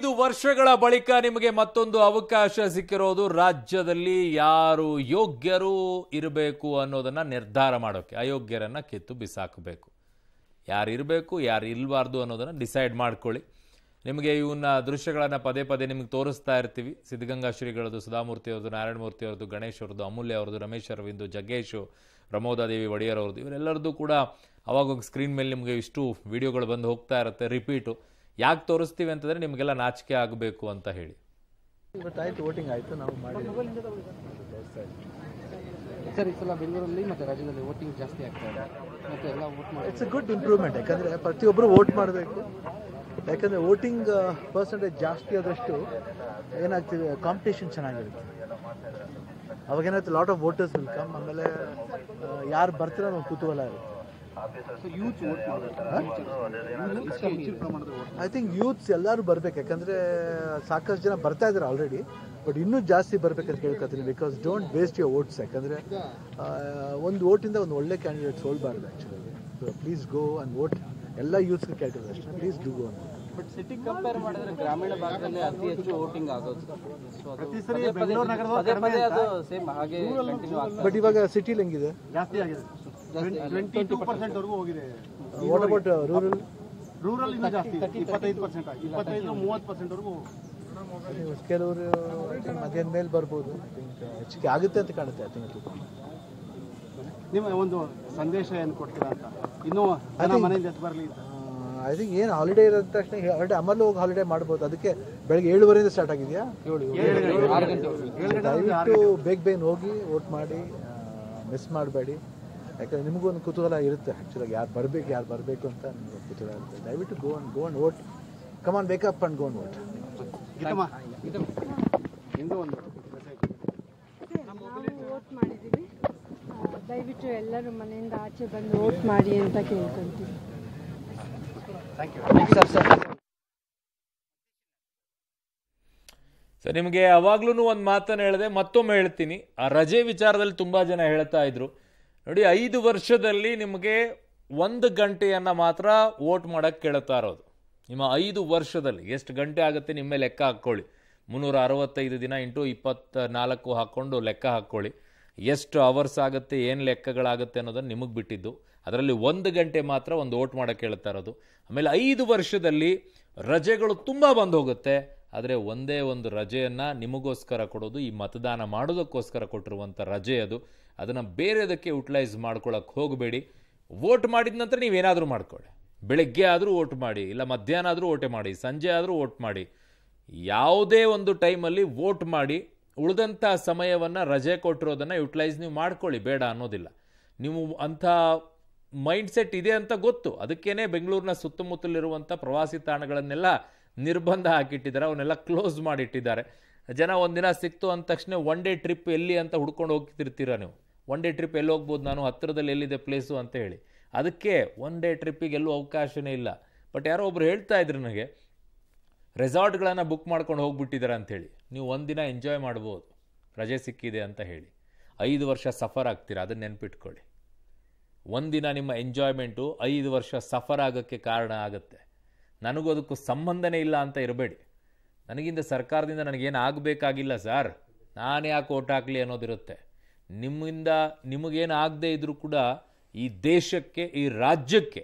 ಐದು ವರ್ಷಗಳ ಬಳಿಕ ನಿಮಗೆ ಮತ್ತೊಂದು ಅವಕಾಶ ಸಿಕ್ಕಿರೋದು ರಾಜ್ಯದಲ್ಲಿ ಯಾರು ಯೋಗ್ಯರು ಇರಬೇಕು ಅನ್ನೋದನ್ನ ನಿರ್ಧಾರ ಮಾಡೋಕ್ಕೆ ಅಯೋಗ್ಯರನ್ನ ಕಿತ್ತು ಬಿಸಾಕಬೇಕು ಯಾರು ಇರಬೇಕು ಯಾರು ಇಲ್ಬಾರ್ದು ಅನ್ನೋದನ್ನ ಡಿಸೈಡ್ ಮಾಡ್ಕೊಳ್ಳಿ ನಿಮಗೆ ಇವನ್ನ ದೃಶ್ಯಗಳನ್ನ ಪದೇ ಪದೇ ನಿಮಗೆ ತೋರಿಸ್ತಾ ಇರ್ತೀವಿ ಸಿದ್ಧಗಂಗಾ ಶ್ರೀಗಳದ್ದು ಸುಧಾಮೂರ್ತಿ ಅವ್ರದ್ದು ಮೂರ್ತಿ ಅವ್ರದ್ದು ಗಣೇಶ್ ಅವ್ರದ್ದು ಅಮೂಲ್ಯ ಅವ್ರದ್ದು ರಮೇಶ್ ಅರವಿಂದು ಜಗ್ಗೇಶ್ ಪ್ರಮೋದಾದೇವಿ ಒಡೆಯರ್ ಅವ್ರದ್ದು ಇವರೆಲ್ಲರದ್ದು ಕೂಡ ಅವಾಗ ಸ್ಕ್ರೀನ್ ಮೇಲೆ ನಿಮಗೆ ಇಷ್ಟು ವಿಡಿಯೋಗಳು ಬಂದು ಹೋಗ್ತಾ ಇರುತ್ತೆ ರಿಪೀಟು ಯಾಕೆ ತೋರಿಸ್ತೀವಿ ಅಂತಂದ್ರೆ ನಿಮಗೆಲ್ಲ ನಾಚಿಕೆ ಆಗಬೇಕು ಅಂತ ಹೇಳಿ ಇವತ್ತಾಯ್ತು ವೋಟಿಂಗ್ ಆಯಿತು ನಾವು ಮಾಡಿ ಸರ್ ಈ ಸಲ ಬೆಂಗಳೂರಲ್ಲಿ ಮತ್ತು ರಾಜ್ಯದಲ್ಲಿ ವೋಟಿಂಗ್ ಜಾಸ್ತಿ ಆಗ್ತಾ ಇದೆ ಎಲ್ಲ ವೋಟ್ ಮಾಡಿ ಇಟ್ಸ್ ಗುಡ್ ಇಂಪ್ರೂವ್ಮೆಂಟ್ ಯಾಕಂದ್ರೆ ಪ್ರತಿಯೊಬ್ಬರು ವೋಟ್ ಮಾಡಬೇಕು ಯಾಕಂದ್ರೆ ವೋಟಿಂಗ್ ಪರ್ಸೆಂಟೇಜ್ ಜಾಸ್ತಿ ಆದಷ್ಟು ಏನಾಗ್ತಿದೆ ಕಾಂಪಿಟೇಷನ್ ಚೆನ್ನಾಗಿರುತ್ತೆ ಅವಾಗ ಅವಾಗೇನಾಯ್ತು lot of voters will come ಆಮೇಲೆ ಯಾರು ಬರ್ತೀರೋ ನಾವು ಕುತೂಹಲ ಇರುತ್ತೆ ಐ ಥಿಂಕ್ ಯೂತ್ಸ್ ಎಲ್ಲರೂ ಬರ್ಬೇಕು ಯಾಕಂದ್ರೆ ಸಾಕಷ್ಟು ಜನ ಬರ್ತಾ ಇದಾರೆ ಆಲ್ರೆಡಿ ಬಟ್ ಇನ್ನೂ ಜಾಸ್ತಿ ಬರ್ಬೇಕಂತ ಕೇಳ್ಕೊತೀನಿ because don't waste your votes ಯಾಕಂದ್ರೆ ಒಂದು ಓಟಿಂದ ಒಂದು ಒಳ್ಳೆ ಕ್ಯಾಂಡಿಡೇಟ್ ಸೋಲ್ಬಾರ್ದು actually so please go and vote ಎಲ್ಲ ಯೂತ್ಸ್ಗೆ ಕೇಳ್ತಾರೆ ಅಷ್ಟೇ ಪ್ಲೀಸ್ ಡೂ ಗೋ ಅಂತ ಬಟ್ ಮಾಡಿದ್ರೆ ಬಟ್ ಇವಾಗ ಸಿಟಿಲಿ ಹೆಂಗಿದೆ Uh, ಕೆಲವರು ಮಧ್ಯಾಹ್ನ ಮೇಲೆ ಬರ್ಬೋದು uh, ಹೆಚ್ಚಿಗೆ ಆಗುತ್ತೆ ಅಂತ ಕಾಣುತ್ತೆ ಐ ನಿಮ್ಮ ಒಂದು ಸಂದೇಶ ಏನು ಕೊಡ್ತೀರಾ ಅಂತ ಇನ್ನೂ ಮನೆಯಿಂದ ಬರಲಿ ಐ ಏನು ಹಾಲಿಡೇ ಇರೋದ ತಕ್ಷಣ ಅಮಲ್ ಹೋಗಿ ಹಾಲಿಡೇ ಮಾಡ್ಬೋದು ಅದಕ್ಕೆ ಬೆಳಗ್ಗೆ ಏಳುವರೆಯಿಂದ ಸ್ಟಾರ್ಟ್ ಆಗಿದೆಯಾ ದಯವಿಟ್ಟು ಬೇಗ ಬೇಗ ಹೋಗಿ ವೋಟ್ ಮಾಡಿ ಮಿಸ್ ಮಾಡಬೇಡಿ ಯಾಕಂದ್ರೆ ನಿಮಗೂ ಒಂದು ಕುತೂಹಲ ಇರುತ್ತೆ ಆ್ಯಕ್ಚುಲಾಗಿ ಯಾರು ಬರಬೇಕು ಯಾರು ಬರಬೇಕು ಅಂತ ನಿಮಗೆ ಕುತೂಹಲ ಇರುತ್ತೆ ದಯವಿಟ್ಟು go and go and vote come on wake up and go and vote ದಯವಿಟ್ಟು ಎಲ್ಲರೂ ಮನೆಯಿಂದ ಆಚೆ ಬಂದು ವೋಟ್ ಮಾಡಿ ಅಂತ ಕೇಳ್ಕೊಂತೀವಿ ಸರ್ ನಿಮಗೆ ಅವಾಗ್ಲೂ ಒಂದು ಮಾತನ್ನು ಹೇಳಿದೆ ಮತ್ತೊಮ್ಮೆ ಹೇಳ್ತೀನಿ ಆ ರಜೆ ವಿಚಾರದಲ್ಲಿ ತುಂಬಾ ಜನ ಹೇಳ್ತಾ ಇದ್ರು ನೋಡಿ ಐದು ವರ್ಷದಲ್ಲಿ ನಿಮಗೆ ಒಂದು ಗಂಟೆಯನ್ನು ಮಾತ್ರ ವೋಟ್ ಮಾಡೋಕ್ಕೆ ಕೇಳ್ತಾ ಇರೋದು ನಿಮ್ಮ ಐದು ವರ್ಷದಲ್ಲಿ ಎಷ್ಟು ಗಂಟೆ ಆಗುತ್ತೆ ನಿಮ್ಮ ಲೆಕ್ಕ ಹಾಕ್ಕೊಳ್ಳಿ ಮುನ್ನೂರ ಅರವತ್ತೈದು ದಿನ ಇಂಟು ಇಪ್ಪತ್ತ ನಾಲ್ಕು ಹಾಕ್ಕೊಂಡು ಲೆಕ್ಕ ಹಾಕ್ಕೊಳ್ಳಿ ಎಷ್ಟು ಅವರ್ಸ್ ಆಗುತ್ತೆ ಏನು ಲೆಕ್ಕಗಳಾಗುತ್ತೆ ಅನ್ನೋದನ್ನು ನಿಮಗೆ ಬಿಟ್ಟಿದ್ದು ಅದರಲ್ಲಿ ಒಂದು ಗಂಟೆ ಮಾತ್ರ ಒಂದು ಓಟ್ ಮಾಡೋಕ್ಕೆ ಕೇಳ್ತಾ ಇರೋದು ಆಮೇಲೆ ಐದು ವರ್ಷದಲ್ಲಿ ರಜೆಗಳು ತುಂಬ ಬಂದು ಹೋಗುತ್ತೆ ಆದರೆ ಒಂದೇ ಒಂದು ರಜೆಯನ್ನು ನಿಮಗೋಸ್ಕರ ಕೊಡೋದು ಈ ಮತದಾನ ಮಾಡೋದಕ್ಕೋಸ್ಕರ ಕೊಟ್ಟಿರುವಂಥ ರಜೆ ಅದು ಅದನ್ನು ಬೇರೆದಕ್ಕೆ ಯುಟಿಲೈಸ್ ಮಾಡ್ಕೊಳಕ್ಕೆ ಹೋಗಬೇಡಿ ವೋಟ್ ಮಾಡಿದ ನಂತರ ನೀವೇನಾದರೂ ಮಾಡ್ಕೊಳ್ಳಿ ಬೆಳಗ್ಗೆ ಆದರೂ ವೋಟ್ ಮಾಡಿ ಇಲ್ಲ ಮಧ್ಯಾಹ್ನ ಆದರೂ ಓಟೆ ಮಾಡಿ ಸಂಜೆ ಆದರೂ ವೋಟ್ ಮಾಡಿ ಯಾವುದೇ ಒಂದು ಟೈಮಲ್ಲಿ ವೋಟ್ ಮಾಡಿ ಉಳಿದಂಥ ಸಮಯವನ್ನು ರಜೆ ಕೊಟ್ಟಿರೋದನ್ನು ಯುಟಿಲೈಸ್ ನೀವು ಮಾಡ್ಕೊಳ್ಳಿ ಬೇಡ ಅನ್ನೋದಿಲ್ಲ ನೀವು ಅಂಥ ಮೈಂಡ್ಸೆಟ್ ಇದೆ ಅಂತ ಗೊತ್ತು ಅದಕ್ಕೇ ಬೆಂಗಳೂರಿನ ಸುತ್ತಮುತ್ತಲಿರುವಂಥ ಪ್ರವಾಸಿ ತಾಣಗಳನ್ನೆಲ್ಲ ನಿರ್ಬಂಧ ಹಾಕಿಟ್ಟಿದ್ದಾರೆ ಅವನ್ನೆಲ್ಲ ಕ್ಲೋಸ್ ಮಾಡಿಟ್ಟಿದ್ದಾರೆ ಜನ ಒಂದಿನ ಸಿಕ್ತು ಅಂದ ತಕ್ಷಣ ಒನ್ ಡೇ ಟ್ರಿಪ್ ಎಲ್ಲಿ ಅಂತ ಹುಡ್ಕೊಂಡು ಹೋಗ್ತಿರ್ತೀರ ನೀವು ಒನ್ ಡೇ ಟ್ರಿಪ್ ಎಲ್ಲಿ ಹೋಗ್ಬೋದು ನಾನು ಹತ್ತಿರದಲ್ಲಿ ಎಲ್ಲಿದೆ ಪ್ಲೇಸು ಅಂತ ಹೇಳಿ ಅದಕ್ಕೆ ಒನ್ ಡೇ ಟ್ರಿಪ್ಪಿಗೆ ಎಲ್ಲೂ ಅವಕಾಶವೇ ಇಲ್ಲ ಬಟ್ ಯಾರೋ ಒಬ್ರು ಹೇಳ್ತಾ ಇದ್ರು ನನಗೆ ರೆಸಾರ್ಟ್ಗಳನ್ನು ಬುಕ್ ಮಾಡ್ಕೊಂಡು ಹೋಗ್ಬಿಟ್ಟಿದ್ದಾರೆ ಅಂಥೇಳಿ ನೀವು ಒಂದಿನ ಎಂಜಾಯ್ ಮಾಡ್ಬೋದು ರಜೆ ಸಿಕ್ಕಿದೆ ಅಂತ ಹೇಳಿ ಐದು ವರ್ಷ ಸಫರ್ ಆಗ್ತೀರಾ ಅದನ್ನು ನೆನ್ಪಿಟ್ಕೊಳ್ಳಿ ಒಂದಿನ ನಿಮ್ಮ ಎಂಜಾಯ್ಮೆಂಟು ಐದು ವರ್ಷ ಸಫರ್ ಆಗೋಕ್ಕೆ ಕಾರಣ ಆಗುತ್ತೆ ನನಗೂ ಅದಕ್ಕೂ ಸಂಬಂಧನೇ ಇಲ್ಲ ಅಂತ ಇರಬೇಡಿ ನನಗಿಂದ ಸರ್ಕಾರದಿಂದ ನನಗೇನು ಆಗಬೇಕಾಗಿಲ್ಲ ಸರ್ ನಾನು ಯಾಕೆ ಓಟ್ ಹಾಕಲಿ ಅನ್ನೋದಿರುತ್ತೆ ನಿಮ್ಮಿಂದ ನಿಮಗೇನು ಆಗದೇ ಇದ್ದರೂ ಕೂಡ ಈ ದೇಶಕ್ಕೆ ಈ ರಾಜ್ಯಕ್ಕೆ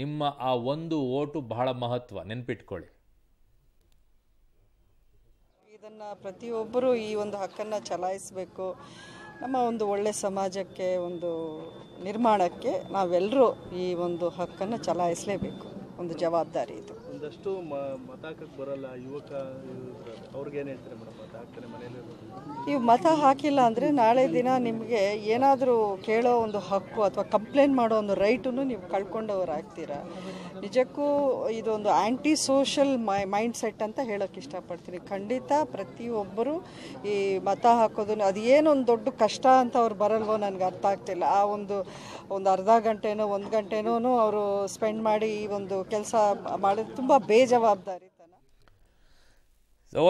ನಿಮ್ಮ ಆ ಒಂದು ಓಟು ಬಹಳ ಮಹತ್ವ ನೆನ್ಪಿಟ್ಕೊಳ್ಳಿ ಇದನ್ನು ಪ್ರತಿಯೊಬ್ಬರೂ ಈ ಒಂದು ಹಕ್ಕನ್ನು ಚಲಾಯಿಸಬೇಕು ನಮ್ಮ ಒಂದು ಒಳ್ಳೆ ಸಮಾಜಕ್ಕೆ ಒಂದು ನಿರ್ಮಾಣಕ್ಕೆ ನಾವೆಲ್ಲರೂ ಈ ಒಂದು ಹಕ್ಕನ್ನು ಚಲಾಯಿಸಲೇಬೇಕು ಒಂದು ಜವಾಬ್ದಾರಿ ಇದು ಒಂದಷ್ಟು ಮತ ಹಾಕಕ್ಕೆ ಬರಲ್ಲ ಯುವಕ ಅವ್ರಿಗೆ ಹೇಳ್ತಾರೆ ಮೇಡಮ್ ಮನೆಯಲ್ಲಿ ನೀವು ಮತ ಹಾಕಿಲ್ಲ ಅಂದರೆ ನಾಳೆ ದಿನ ನಿಮಗೆ ಏನಾದರೂ ಕೇಳೋ ಒಂದು ಹಕ್ಕು ಅಥವಾ ಕಂಪ್ಲೇಂಟ್ ಮಾಡೋ ಒಂದು ರೈಟನ್ನು ನೀವು ಕಳ್ಕೊಂಡವ್ರು ಆಗ್ತೀರಾ ನಿಜಕ್ಕೂ ಇದೊಂದು anti social my mindset ಅಂತ ಹೇಳೋಕ್ಕೆ ಇಷ್ಟಪಡ್ತೀನಿ ಖಂಡಿತ ಪ್ರತಿಯೊಬ್ಬರು ಈ ಮತ ಹಾಕೋದನ್ನು ಅದು ಏನೊಂದು ದೊಡ್ಡ ಕಷ್ಟ ಅಂತ ಅವ್ರು ಬರಲ್ವೋ ನನಗೆ ಅರ್ಥ ಆಗ್ತಿಲ್ಲ ಆ ಒಂದು ಒಂದು ಅರ್ಧ ಗಂಟೆನೋ ಒಂದು ಗಂಟೆನೂ ಅವರು ಸ್ಪೆಂಡ್ ಮಾಡಿ ಈ ಒಂದು ಕೆಲಸ ಮಾಡೋದು ತುಂಬ ಬೇಜವಾಬ್ದಾರಿ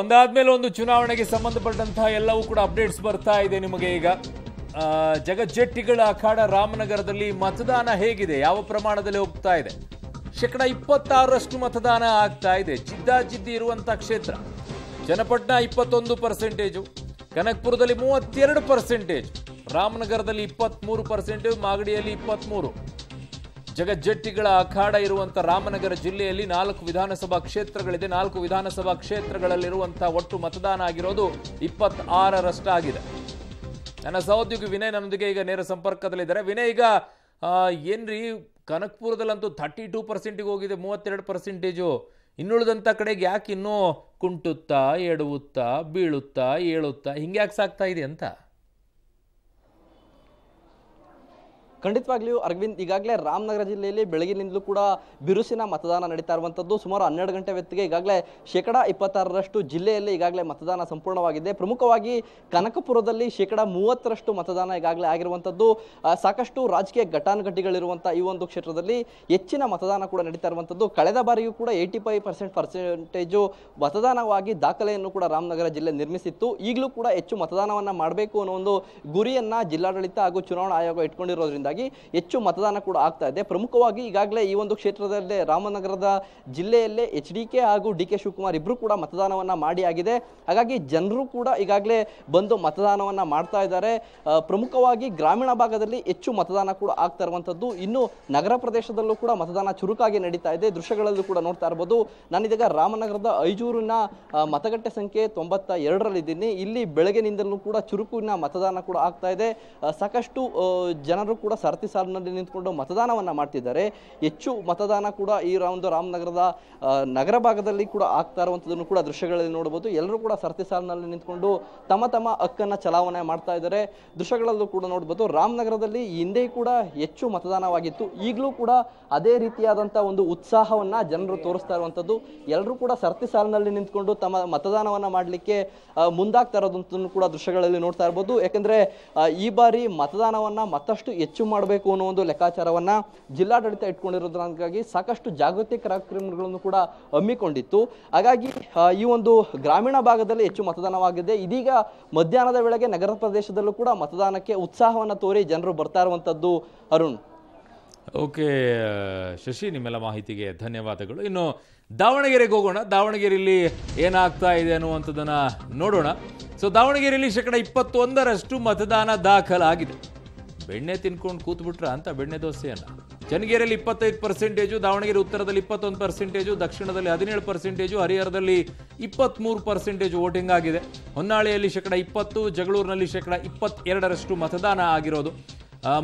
ಒಂದಾದ್ಮೇಲೆ ಒಂದು ಚುನಾವಣೆಗೆ ಸಂಬಂಧಪಟ್ಟಂತಹ ಎಲ್ಲವೂ ಕೂಡ ಅಪ್ಡೇಟ್ಸ್ ಬರ್ತಾ ಇದೆ ನಿಮಗೆ ಈಗ ಜಗಜ್ಜೆಟ್ಟಿಗಳ ಅಖಾಡ ರಾಮನಗರದಲ್ಲಿ ಮತದಾನ ಹೇಗಿದೆ ಯಾವ ಪ್ರಮಾಣದಲ್ಲಿ ಹೋಗ್ತಾ ಇದೆ ಶೇಕಡ ಇಪ್ಪತ್ತಾರರಷ್ಟು ಮತದಾನ ಆಗ್ತಾ ಇದೆ ಜಿದ್ದಾಜಿದ್ದಿ ಇರುವಂತಹ ಕ್ಷೇತ್ರ ಜನಪಟ್ನ ಇಪ್ಪತ್ತೊಂದು ಪರ್ಸೆಂಟೇಜು ಕನಕ್ಪುರದಲ್ಲಿ ಮೂವತ್ತೆರಡು ಪರ್ಸೆಂಟೇಜ್ ರಾಮನಗರದಲ್ಲಿ ಇಪ್ಪತ್ತ್ಮೂರು ಪರ್ಸೆಂಟ್ ಮಾಗಡಿಯಲ್ಲಿ ಇಪ್ಪತ್ತ್ಮೂರು ಜಗಜ್ಜಟ್ಟಿಗಳ ಅಖಾಡ ಇರುವಂಥ ರಾಮನಗರ ಜಿಲ್ಲೆಯಲ್ಲಿ ನಾಲ್ಕು ವಿಧಾನಸಭಾ ಕ್ಷೇತ್ರಗಳಿದೆ ನಾಲ್ಕು ವಿಧಾನಸಭಾ ಕ್ಷೇತ್ರಗಳಲ್ಲಿರುವಂಥ ಒಟ್ಟು ಮತದಾನ ಆಗಿರೋದು ಇಪ್ಪತ್ತಾರರಷ್ಟಾಗಿದೆ ನನ್ನ ಸಹೋದ್ಯೋಗಿ ವಿನಯ್ ನನ್ನೊಂದಿಗೆ ಈಗ ನೇರ ಸಂಪರ್ಕದಲ್ಲಿದ್ದಾರೆ ವಿನಯ್ ಈಗ ಏನ್ರಿ ಕನಕ್ಪುರದಲ್ಲಂತೂ ಥರ್ಟಿ ಟೂ ಪರ್ಸೆಂಟಿಗೆ ಹೋಗಿದೆ ಮೂವತ್ತೆರಡು ಪರ್ಸೆಂಟೇಜು ಇನ್ನುಳಿದಂಥ ಕಡೆಗೆ ಯಾಕೆ ಇನ್ನೂ ಕುಂಟುತ್ತಾ ಎಡವುತ್ತಾ ಬೀಳುತ್ತಾ ಏಳುತ್ತಾ ಹಿಂಗೆ ಯಾಕೆ ಸಾಕ್ತಾ ಇದೆ ಅಂತ ಖಂಡಿತವಾಗ್ಲೂ ಅರವಿಂದ್ ಈಗಾಗಲೇ ರಾಮನಗರ ಜಿಲ್ಲೆಯಲ್ಲಿ ಬೆಳಗಿನಿಂದಲೂ ಕೂಡ ಬಿರುಸಿನ ಮತದಾನ ನಡೀತಾ ಇರುವಂಥದ್ದು ಸುಮಾರು ಹನ್ನೆರಡು ಗಂಟೆ ವ್ಯಕ್ತಿಗೆ ಈಗಾಗಲೇ ಶೇಕಡ ಇಪ್ಪತ್ತಾರರಷ್ಟು ಜಿಲ್ಲೆಯಲ್ಲಿ ಈಗಾಗಲೇ ಮತದಾನ ಸಂಪೂರ್ಣವಾಗಿದೆ ಪ್ರಮುಖವಾಗಿ ಕನಕಪುರದಲ್ಲಿ ಶೇಕಡಾ ಮೂವತ್ತರಷ್ಟು ಮತದಾನ ಈಗಾಗಲೇ ಆಗಿರುವಂಥದ್ದು ಸಾಕಷ್ಟು ರಾಜಕೀಯ ಘಟಾನುಘಟಿಗಳಿರುವಂಥ ಈ ಒಂದು ಕ್ಷೇತ್ರದಲ್ಲಿ ಹೆಚ್ಚಿನ ಮತದಾನ ಕೂಡ ನಡೀತಾ ಇರುವಂಥದ್ದು ಕಳೆದ ಬಾರಿಯೂ ಕೂಡ ಏಯ್ಟಿ ಫೈವ್ ಪರ್ಸೆಂಟ್ ಪರ್ಸೆಂಟೇಜು ಮತದಾನವಾಗಿ ದಾಖಲೆಯನ್ನು ಕೂಡ ರಾಮನಗರ ಜಿಲ್ಲೆ ನಿರ್ಮಿಸಿತ್ತು ಈಗಲೂ ಕೂಡ ಹೆಚ್ಚು ಮತದಾನವನ್ನು ಮಾಡಬೇಕು ಅನ್ನೋ ಒಂದು ಗುರಿಯನ್ನು ಜಿಲ್ಲಾಡಳಿತ ಹಾಗೂ ಚುನಾವಣಾ ಆಯೋಗ ಇಟ್ಕೊಂಡಿರೋದ್ರಿಂದ ಕಾರಣದಿಂದಾಗಿ ಹೆಚ್ಚು ಮತದಾನ ಕೂಡ ಆಗ್ತಾ ಇದೆ ಪ್ರಮುಖವಾಗಿ ಈಗಾಗಲೇ ಈ ಒಂದು ಕ್ಷೇತ್ರದಲ್ಲೇ ರಾಮನಗರದ ಜಿಲ್ಲೆಯಲ್ಲೇ ಎಚ್ ಡಿ ಕೆ ಹಾಗೂ ಡಿ ಕೆ ಶಿವಕುಮಾರ್ ಇಬ್ಬರು ಕೂಡ ಮತದಾನವನ್ನು ಮಾಡಿ ಆಗಿದೆ ಹಾಗಾಗಿ ಜನರು ಕೂಡ ಈಗಾಗಲೇ ಬಂದು ಮತದಾನವನ್ನು ಮಾಡ್ತಾ ಇದ್ದಾರೆ ಪ್ರಮುಖವಾಗಿ ಗ್ರಾಮೀಣ ಭಾಗದಲ್ಲಿ ಹೆಚ್ಚು ಮತದಾನ ಕೂಡ ಆಗ್ತಾ ಇರುವಂಥದ್ದು ಇನ್ನು ನಗರ ಪ್ರದೇಶದಲ್ಲೂ ಕೂಡ ಮತದಾನ ಚುರುಕಾಗಿ ನಡೀತಾ ಇದೆ ದೃಶ್ಯಗಳಲ್ಲೂ ಕೂಡ ನೋಡ್ತಾ ಇರ್ಬೋದು ನಾನಿದೀಗ ರಾಮನಗರದ ಐಜೂರಿನ ಮತಗಟ್ಟೆ ಸಂಖ್ಯೆ ತೊಂಬತ್ತ ಎರಡರಲ್ಲಿದ್ದೀನಿ ಇಲ್ಲಿ ಬೆಳಗಿನಿಂದಲೂ ಕೂಡ ಚುರುಕಿನ ಮತದಾನ ಕೂಡ ಆಗ್ತಾ ಇದೆ ಸಾಕಷ್ಟು ಜನರು ಕೂಡ ಸರತಿ ಸಾಲಿನಲ್ಲಿ ನಿಂತ್ಕೊಂಡು ಮತದಾನವನ್ನು ಮಾಡ್ತಿದ್ದಾರೆ ಹೆಚ್ಚು ಮತದಾನ ಕೂಡ ಈ ಒಂದು ರಾಮನಗರದ ನಗರ ಭಾಗದಲ್ಲಿ ಕೂಡ ಆಗ್ತಾ ಇರುವಂಥದ್ದನ್ನು ಕೂಡ ದೃಶ್ಯಗಳಲ್ಲಿ ನೋಡ್ಬೋದು ಎಲ್ಲರೂ ಕೂಡ ಸರತಿ ಸಾಲಿನಲ್ಲಿ ನಿಂತ್ಕೊಂಡು ತಮ್ಮ ತಮ್ಮ ಹಕ್ಕನ್ನು ಚಲಾವಣೆ ಮಾಡ್ತಾ ಇದ್ದಾರೆ ದೃಶ್ಯಗಳಲ್ಲೂ ಕೂಡ ನೋಡ್ಬೋದು ರಾಮನಗರದಲ್ಲಿ ಹಿಂದೆ ಕೂಡ ಹೆಚ್ಚು ಮತದಾನವಾಗಿತ್ತು ಈಗಲೂ ಕೂಡ ಅದೇ ರೀತಿಯಾದಂಥ ಒಂದು ಉತ್ಸಾಹವನ್ನು ಜನರು ತೋರಿಸ್ತಾ ಇರುವಂಥದ್ದು ಎಲ್ಲರೂ ಕೂಡ ಸರತಿ ಸಾಲಿನಲ್ಲಿ ನಿಂತ್ಕೊಂಡು ತಮ್ಮ ಮತದಾನವನ್ನು ಮಾಡಲಿಕ್ಕೆ ಮುಂದಾಗ್ತಾ ಇರೋದಂತ ಕೂಡ ದೃಶ್ಯಗಳಲ್ಲಿ ನೋಡ್ತಾ ಇರ್ಬೋದು ಯಾಕಂದರೆ ಈ ಬಾರಿ ಮತದಾನವನ್ನು ಮತ್ತಷ್ಟು ಹೆಚ್ಚು ಮಾಡಬೇಕು ಅನ್ನೋ ಒಂದು ಲೆಕ್ಕಾಚಾರವನ್ನು ಜಿಲ್ಲಾಡಳಿತ ಇಟ್ಕೊಂಡಿರೋದ್ರಿಂದಾಗಿ ಸಾಕಷ್ಟು ಜಾಗೃತಿ ಕಾರ್ಯಕ್ರಮಗಳನ್ನು ಕೂಡ ಹಮ್ಮಿಕೊಂಡಿತ್ತು ಹಾಗಾಗಿ ಈ ಒಂದು ಗ್ರಾಮೀಣ ಭಾಗದಲ್ಲಿ ಹೆಚ್ಚು ಮತದಾನವಾಗಿದೆ ಇದೀಗ ಮಧ್ಯಾಹ್ನದ ವೇಳೆಗೆ ನಗರ ಪ್ರದೇಶದಲ್ಲೂ ಕೂಡ ಮತದಾನಕ್ಕೆ ಉತ್ಸಾಹವನ್ನು ತೋರಿ ಜನರು ಬರ್ತಾ ಇರುವಂಥದ್ದು ಅರುಣ್ ಓಕೆ ಶಶಿ ನಿಮ್ಮೆಲ್ಲ ಮಾಹಿತಿಗೆ ಧನ್ಯವಾದಗಳು ಇನ್ನು ದಾವಣಗೆರೆಗೆ ಹೋಗೋಣ ದಾವಣಗೆರೆಯಲ್ಲಿ ಏನಾಗ್ತಾ ಇದೆ ಅನ್ನುವಂಥದ್ದನ್ನು ನೋಡೋಣ ಸೊ ದಾವಣಗೆರೆಯಲ್ಲಿ ಶೇಕಡ ಇಪ್ಪತ್ತೊಂದರಷ್ಟು ಮತದಾನ ದಾಖಲಾಗಿದೆ ಬೆಣ್ಣೆ ತಿನ್ಕೊಂಡು ಕೂತ್ಬಿಟ್ರ ಅಂತ ಬೆಣ್ಣೆ ದೋಸೆಯನ್ನು ಚನ್ನಗಿರಿಯಲ್ಲಿ ಇಪ್ಪತ್ತೈದು ಪರ್ಸೆಂಟೇಜು ದಾವಣಗೆರೆ ಉತ್ತರದಲ್ಲಿ ಇಪ್ಪತ್ತೊಂದು ಪರ್ಸೆಂಟೇಜು ದಕ್ಷಿಣದಲ್ಲಿ ಹದಿನೇಳು ಪರ್ಸೆಂಟೇಜು ಹರಿಹರದಲ್ಲಿ ಇಪ್ಪತ್ತ್ಮೂರು ಪರ್ಸೆಂಟೇಜ್ ವೋಟಿಂಗ್ ಆಗಿದೆ ಹೊನ್ನಾಳಿಯಲ್ಲಿ ಶೇಕಡ ಇಪ್ಪತ್ತು ಜಗಳೂರಿನಲ್ಲಿ ಶೇಕಡ ಇಪ್ಪತ್ತೆರಡರಷ್ಟು ಮತದಾನ ಆಗಿರೋದು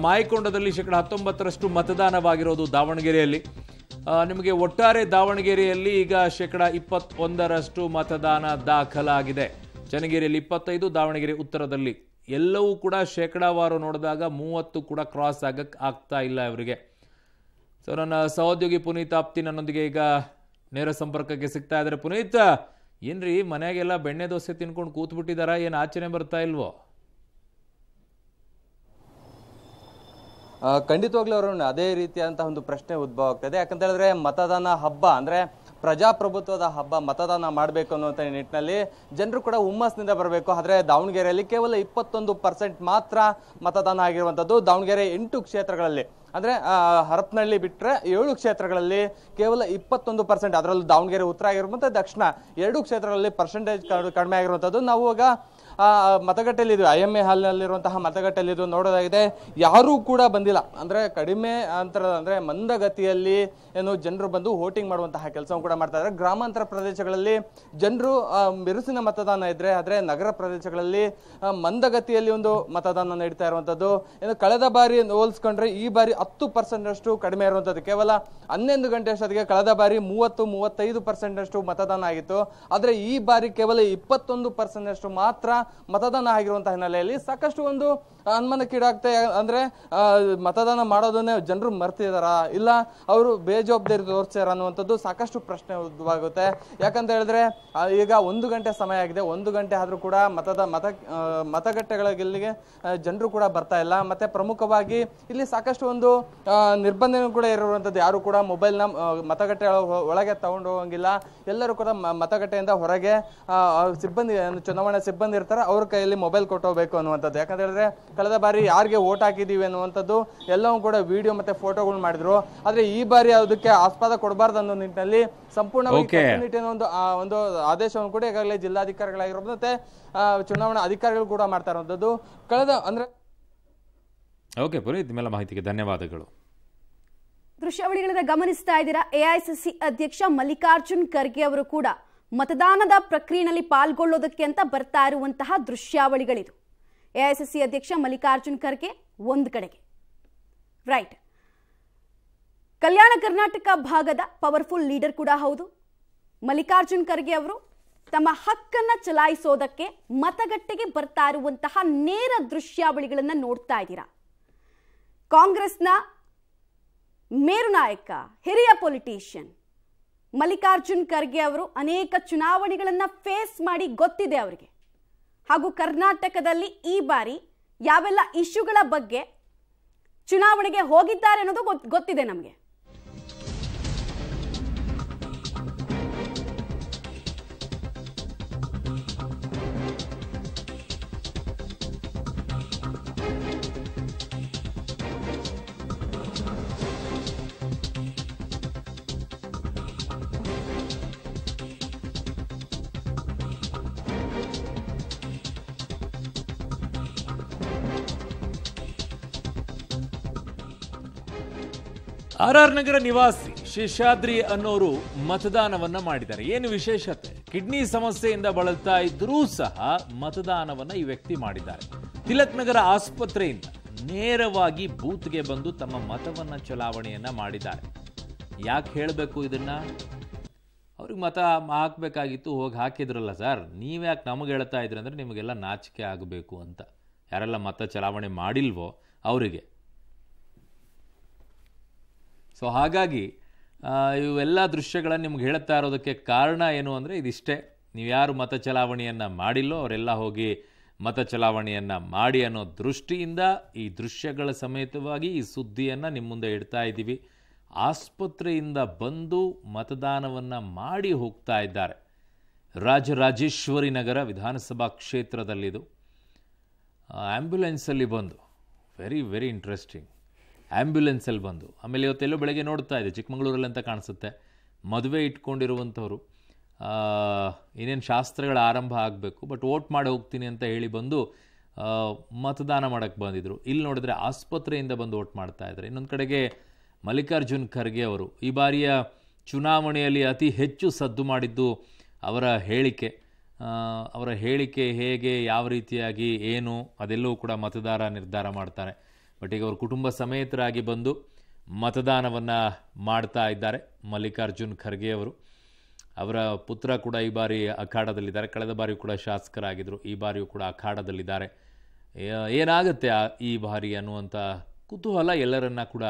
ಮಾಯಕೊಂಡದಲ್ಲಿ ಶೇಕಡ ಹತ್ತೊಂಬತ್ತರಷ್ಟು ಮತದಾನವಾಗಿರೋದು ದಾವಣಗೆರೆಯಲ್ಲಿ ನಿಮಗೆ ಒಟ್ಟಾರೆ ದಾವಣಗೆರೆಯಲ್ಲಿ ಈಗ ಶೇಕಡ ಇಪ್ಪತ್ತೊಂದರಷ್ಟು ಮತದಾನ ದಾಖಲಾಗಿದೆ ಚನ್ನಗಿರಿಯಲ್ಲಿ ಇಪ್ಪತ್ತೈದು ದಾವಣಗೆರೆ ಉತ್ತರದಲ್ಲಿ ಎಲ್ಲವೂ ಕೂಡ ಶೇಕಡಾವಾರು ನೋಡಿದಾಗ ಮೂವತ್ತು ಕೂಡ ಕ್ರಾಸ್ ಆಗಕ್ಕೆ ಆಗ್ತಾ ಇಲ್ಲ ಇವರಿಗೆ ಸೊ ನನ್ನ ಸಹೋದ್ಯೋಗಿ ಪುನೀತ್ ಆಪ್ತಿ ನನ್ನೊಂದಿಗೆ ಈಗ ನೇರ ಸಂಪರ್ಕಕ್ಕೆ ಸಿಗ್ತಾ ಇದ್ದಾರೆ ಪುನೀತ್ ಏನ್ರಿ ಮನೆಗೆಲ್ಲ ಬೆಣ್ಣೆ ದೋಸೆ ತಿನ್ಕೊಂಡು ಕೂತ್ಬಿಟ್ಟಿದಾರ ಏನು ಆಚರಣೆ ಬರ್ತಾ ಇಲ್ವೋ ಖಂಡಿತವಾಗ್ಲೂ ಅವರು ಅದೇ ರೀತಿಯಾದಂತಹ ಒಂದು ಪ್ರಶ್ನೆ ಉದ್ಭವ ಆಗ್ತದೆ ಯಾಕಂತ ಹೇಳಿದ್ರೆ ಮತದಾನ ಹಬ್ಬ ಅಂದ್ರೆ ಪ್ರಜಾಪ್ರಭುತ್ವದ ಹಬ್ಬ ಮತದಾನ ಮಾಡಬೇಕು ಅನ್ನುವಂಥ ನಿಟ್ಟಿನಲ್ಲಿ ಜನರು ಕೂಡ ಹುಮ್ಮಸ್ನಿಂದ ಬರಬೇಕು ಆದರೆ ದಾವಣಗೆರೆಯಲ್ಲಿ ಕೇವಲ ಇಪ್ಪತ್ತೊಂದು ಪರ್ಸೆಂಟ್ ಮಾತ್ರ ಮತದಾನ ಆಗಿರುವಂಥದ್ದು ದಾವಣಗೆರೆ ಎಂಟು ಕ್ಷೇತ್ರಗಳಲ್ಲಿ ಅಂದರೆ ಹರಪನಹಳ್ಳಿ ಬಿಟ್ಟರೆ ಏಳು ಕ್ಷೇತ್ರಗಳಲ್ಲಿ ಕೇವಲ ಇಪ್ಪತ್ತೊಂದು ಪರ್ಸೆಂಟ್ ಅದರಲ್ಲೂ ದಾವಣಗೆರೆ ಉತ್ತರ ಆಗಿರುವಂಥ ದಕ್ಷಿಣ ಎರಡು ಕ್ಷೇತ್ರಗಳಲ್ಲಿ ಪರ್ಸೆಂಟೇಜ್ ಕಡಿಮೆ ಆಗಿರುವಂಥದ್ದು ನಾವು ಇವಾಗ ಮತಗಟ್ಟೆಯಲ್ಲಿದ್ದು ಐ ಎಮ್ ಎ ಹಾಲ್ನಲ್ಲಿರುವಂತಹ ಮತಗಟ್ಟೆಯಲ್ಲಿದ್ದು ನೋಡೋದಾಗಿದೆ ಯಾರೂ ಕೂಡ ಬಂದಿಲ್ಲ ಅಂದರೆ ಕಡಿಮೆ ಅಂತರ ಅಂದರೆ ಮಂದಗತಿಯಲ್ಲಿ ಏನು ಜನರು ಬಂದು ವೋಟಿಂಗ್ ಮಾಡುವಂತಹ ಕೆಲಸವನ್ನು ಕೂಡ ಮಾಡ್ತಾ ಇದ್ದಾರೆ ಗ್ರಾಮಾಂತರ ಪ್ರದೇಶಗಳಲ್ಲಿ ಜನರು ಬಿರುಸಿನ ಮತದಾನ ಇದ್ದರೆ ಆದರೆ ನಗರ ಪ್ರದೇಶಗಳಲ್ಲಿ ಮಂದಗತಿಯಲ್ಲಿ ಒಂದು ಮತದಾನ ನಡೀತಾ ಇರುವಂಥದ್ದು ಏನು ಕಳೆದ ಬಾರಿ ಹೋಲಿಸ್ಕೊಂಡ್ರೆ ಈ ಬಾರಿ ಹತ್ತು ಪರ್ಸೆಂಟಷ್ಟು ಕಡಿಮೆ ಇರುವಂಥದ್ದು ಕೇವಲ ಹನ್ನೊಂದು ಗಂಟೆ ಅಷ್ಟೊತ್ತಿಗೆ ಕಳೆದ ಬಾರಿ ಮೂವತ್ತು ಮೂವತ್ತೈದು ಪರ್ಸೆಂಟಷ್ಟು ಮತದಾನ ಆಗಿತ್ತು ಆದರೆ ಈ ಬಾರಿ ಕೇವಲ ಇಪ್ಪತ್ತೊಂದು ಪರ್ಸೆಂಟಷ್ಟು ಮಾತ್ರ ಮತದಾನ ಆಗಿರುವಂತಹ ಹಿನ್ನೆಲೆಯಲ್ಲಿ ಸಾಕಷ್ಟು ಒಂದು ಅನುಮಾನಕ್ಕೀಡಾಗ್ತದೆ ಅಂದ್ರೆ ಮತದಾನ ಮಾಡೋದನ್ನೇ ಜನರು ಮರ್ತಿದಾರ ಇಲ್ಲ ಅವರು ಬೇಜವಾಬ್ದಾರಿ ತೋರಿಸ್ತಾರ ಅನ್ನುವಂಥದ್ದು ಸಾಕಷ್ಟು ಪ್ರಶ್ನೆ ಉದ್ಭವಾಗುತ್ತೆ ಯಾಕಂತ ಹೇಳಿದ್ರೆ ಈಗ ಒಂದು ಗಂಟೆ ಸಮಯ ಆಗಿದೆ ಒಂದು ಗಂಟೆ ಆದ್ರೂ ಕೂಡ ಮತದ ಮತ ಮತಗಟ್ಟೆಗಳ ಗೆಲ್ಲಿಗೆ ಜನರು ಕೂಡ ಬರ್ತಾ ಇಲ್ಲ ಮತ್ತೆ ಪ್ರಮುಖವಾಗಿ ಇಲ್ಲಿ ಸಾಕಷ್ಟು ಒಂದು ನಿರ್ಬಂಧನೂ ಕೂಡ ಇರುವಂಥದ್ದು ಯಾರು ಕೂಡ ಮೊಬೈಲ್ನ ಮತಗಟ್ಟೆ ಒಳಗೆ ತಗೊಂಡು ಹೋಗಂಗಿಲ್ಲ ಎಲ್ಲರೂ ಕೂಡ ಮತಗಟ್ಟೆಯಿಂದ ಹೊರಗೆ ಸಿಬ್ಬಂದಿ ಚುನಾವಣಾ ಸಿಬ್ಬಂದಿ ಇರ್ತಾರೆ ಮಾಡ್ತಾರೆ ಅವ್ರ ಕೈಯಲ್ಲಿ ಮೊಬೈಲ್ ಕೊಟ್ಟೋಗ್ಬೇಕು ಅನ್ನುವಂಥದ್ದು ಯಾಕಂತ ಹೇಳಿದ್ರೆ ಕಳೆದ ಬಾರಿ ಯಾರಿಗೆ ಓಟ್ ಹಾಕಿದ್ದೀವಿ ಅನ್ನುವಂಥದ್ದು ಎಲ್ಲವೂ ಕೂಡ ವಿಡಿಯೋ ಮತ್ತೆ ಫೋಟೋಗಳು ಮಾಡಿದ್ರು ಆದ್ರೆ ಈ ಬಾರಿ ಅದಕ್ಕೆ ಆಸ್ಪದ ಕೊಡಬಾರ್ದು ಅನ್ನೋ ನಿಟ್ಟಿನಲ್ಲಿ ಸಂಪೂರ್ಣವಾಗಿ ಒಂದು ಒಂದು ಆದೇಶವನ್ನು ಕೂಡ ಈಗಾಗಲೇ ಜಿಲ್ಲಾಧಿಕಾರಿಗಳಾಗಿರೋ ಮತ್ತೆ ಚುನಾವಣಾ ಅಧಿಕಾರಿಗಳು ಕೂಡ ಮಾಡ್ತಾ ಇರುವಂಥದ್ದು ಕಳೆದ ಅಂದ್ರೆ ಓಕೆ ಪುನೀತ್ ಮೇಲೆ ಮಾಹಿತಿಗೆ ಧನ್ಯವಾದಗಳು ದೃಶ್ಯಾವಳಿಗಳನ್ನ ಗಮನಿಸ್ತಾ ಇದ್ದೀರಾ ಎಐಸಿಸಿ ಅಧ್ಯಕ್ಷ ಮಲ್ಲಿಕಾರ್ಜುನ್ ಖರ್ಗೆ ಅವರು ಕೂಡ ಮತದಾನದ ಪ್ರಕ್ರಿಯೆಯಲ್ಲಿ ಪಾಲ್ಗೊಳ್ಳೋದಕ್ಕೆ ಅಂತ ಬರ್ತಾ ಇರುವಂತಹ ದೃಶ್ಯಾವಳಿಗಳಿದು ಎಐಸಿಸಿ ಅಧ್ಯಕ್ಷ ಮಲ್ಲಿಕಾರ್ಜುನ್ ಖರ್ಗೆ ಒಂದು ಕಡೆಗೆ ರೈಟ್ ಕಲ್ಯಾಣ ಕರ್ನಾಟಕ ಭಾಗದ ಪವರ್ಫುಲ್ ಲೀಡರ್ ಕೂಡ ಹೌದು ಮಲ್ಲಿಕಾರ್ಜುನ್ ಖರ್ಗೆ ಅವರು ತಮ್ಮ ಹಕ್ಕನ್ನು ಚಲಾಯಿಸೋದಕ್ಕೆ ಮತಗಟ್ಟೆಗೆ ಬರ್ತಾ ಇರುವಂತಹ ನೇರ ದೃಶ್ಯಾವಳಿಗಳನ್ನು ನೋಡ್ತಾ ಇದ್ದೀರಾ ಕಾಂಗ್ರೆಸ್ನ ಮೇರು ನಾಯಕ ಹಿರಿಯ ಪೊಲಿಟೀಷಿಯನ್ ಮಲ್ಲಿಕಾರ್ಜುನ್ ಖರ್ಗೆ ಅವರು ಅನೇಕ ಚುನಾವಣೆಗಳನ್ನು ಫೇಸ್ ಮಾಡಿ ಗೊತ್ತಿದೆ ಅವರಿಗೆ ಹಾಗೂ ಕರ್ನಾಟಕದಲ್ಲಿ ಈ ಬಾರಿ ಯಾವೆಲ್ಲ ಇಶ್ಯೂಗಳ ಬಗ್ಗೆ ಚುನಾವಣೆಗೆ ಹೋಗಿದ್ದಾರೆ ಅನ್ನೋದು ಗೊತ್ತಿದೆ ನಮಗೆ ಆರ್ ಆರ್ ನಗರ ನಿವಾಸಿ ಶೇಷಾದ್ರಿ ಅನ್ನೋರು ಮತದಾನವನ್ನ ಮಾಡಿದ್ದಾರೆ ಏನು ವಿಶೇಷತೆ ಕಿಡ್ನಿ ಸಮಸ್ಯೆಯಿಂದ ಬಳಲ್ತಾ ಇದ್ರೂ ಸಹ ಮತದಾನವನ್ನ ಈ ವ್ಯಕ್ತಿ ಮಾಡಿದ್ದಾರೆ ತಿಲಕ್ ನಗರ ಆಸ್ಪತ್ರೆಯಿಂದ ನೇರವಾಗಿ ಬೂತ್ಗೆ ಬಂದು ತಮ್ಮ ಮತವನ್ನ ಚಲಾವಣೆಯನ್ನ ಮಾಡಿದ್ದಾರೆ ಯಾಕೆ ಹೇಳಬೇಕು ಇದನ್ನ ಅವ್ರಿಗೆ ಮತ ಹಾಕಬೇಕಾಗಿತ್ತು ಹೋಗಿ ಹಾಕಿದ್ರಲ್ಲ ಸರ್ ನೀವ್ಯಾಕೆ ನಮಗೆ ಹೇಳ್ತಾ ಇದ್ರಿ ಅಂದರೆ ನಿಮಗೆಲ್ಲ ನಾಚಿಕೆ ಆಗಬೇಕು ಅಂತ ಯಾರೆಲ್ಲ ಮತ ಚಲಾವಣೆ ಮಾಡಿಲ್ವೋ ಅವರಿಗೆ ಸೊ ಹಾಗಾಗಿ ಇವೆಲ್ಲ ದೃಶ್ಯಗಳನ್ನು ನಿಮ್ಗೆ ಹೇಳುತ್ತಾ ಇರೋದಕ್ಕೆ ಕಾರಣ ಏನು ಅಂದರೆ ಇದಿಷ್ಟೇ ನೀವು ಯಾರು ಮತ ಚಲಾವಣೆಯನ್ನು ಮಾಡಿಲ್ಲೋ ಅವರೆಲ್ಲ ಹೋಗಿ ಮತ ಚಲಾವಣೆಯನ್ನು ಮಾಡಿ ಅನ್ನೋ ದೃಷ್ಟಿಯಿಂದ ಈ ದೃಶ್ಯಗಳ ಸಮೇತವಾಗಿ ಈ ಸುದ್ದಿಯನ್ನು ನಿಮ್ಮ ಮುಂದೆ ಇಡ್ತಾ ಇದ್ದೀವಿ ಆಸ್ಪತ್ರೆಯಿಂದ ಬಂದು ಮತದಾನವನ್ನು ಮಾಡಿ ಹೋಗ್ತಾ ಇದ್ದಾರೆ ರಾಜರಾಜೇಶ್ವರಿ ನಗರ ವಿಧಾನಸಭಾ ಕ್ಷೇತ್ರದಲ್ಲಿದು ಆ್ಯಂಬ್ಯುಲೆನ್ಸಲ್ಲಿ ಬಂದು ವೆರಿ ವೆರಿ ಇಂಟ್ರೆಸ್ಟಿಂಗ್ ಆ್ಯಂಬ್ಯುಲೆನ್ಸಲ್ಲಿ ಬಂದು ಆಮೇಲೆ ಇವತ್ತೆಲ್ಲೋ ಬೆಳಗ್ಗೆ ನೋಡ್ತಾ ಇದೆ ಚಿಕ್ಕಮಗಳೂರಲ್ಲಿ ಅಂತ ಕಾಣಿಸುತ್ತೆ ಮದುವೆ ಇಟ್ಕೊಂಡಿರುವಂಥವ್ರು ಏನೇನು ಶಾಸ್ತ್ರಗಳ ಆರಂಭ ಆಗಬೇಕು ಬಟ್ ವೋಟ್ ಮಾಡಿ ಹೋಗ್ತೀನಿ ಅಂತ ಹೇಳಿ ಬಂದು ಮತದಾನ ಮಾಡೋಕ್ಕೆ ಬಂದಿದ್ದರು ಇಲ್ಲಿ ನೋಡಿದ್ರೆ ಆಸ್ಪತ್ರೆಯಿಂದ ಬಂದು ವೋಟ್ ಮಾಡ್ತಾ ಇದ್ದಾರೆ ಇನ್ನೊಂದು ಕಡೆಗೆ ಮಲ್ಲಿಕಾರ್ಜುನ್ ಖರ್ಗೆ ಅವರು ಈ ಬಾರಿಯ ಚುನಾವಣೆಯಲ್ಲಿ ಅತಿ ಹೆಚ್ಚು ಸದ್ದು ಮಾಡಿದ್ದು ಅವರ ಹೇಳಿಕೆ ಅವರ ಹೇಳಿಕೆ ಹೇಗೆ ಯಾವ ರೀತಿಯಾಗಿ ಏನು ಅದೆಲ್ಲವೂ ಕೂಡ ಮತದಾರ ನಿರ್ಧಾರ ಮಾಡ್ತಾರೆ ಈಗ ಅವರು ಕುಟುಂಬ ಸಮೇತರಾಗಿ ಬಂದು ಮತದಾನವನ್ನು ಮಾಡ್ತಾ ಇದ್ದಾರೆ ಮಲ್ಲಿಕಾರ್ಜುನ್ ಖರ್ಗೆ ಅವರು ಅವರ ಪುತ್ರ ಕೂಡ ಈ ಬಾರಿ ಅಖಾಡದಲ್ಲಿದ್ದಾರೆ ಕಳೆದ ಬಾರಿಯೂ ಕೂಡ ಶಾಸಕರಾಗಿದ್ದರು ಈ ಬಾರಿಯೂ ಕೂಡ ಅಖಾಡದಲ್ಲಿದ್ದಾರೆ ಏನಾಗುತ್ತೆ ಈ ಬಾರಿ ಅನ್ನುವಂಥ ಕುತೂಹಲ ಎಲ್ಲರನ್ನ ಕೂಡ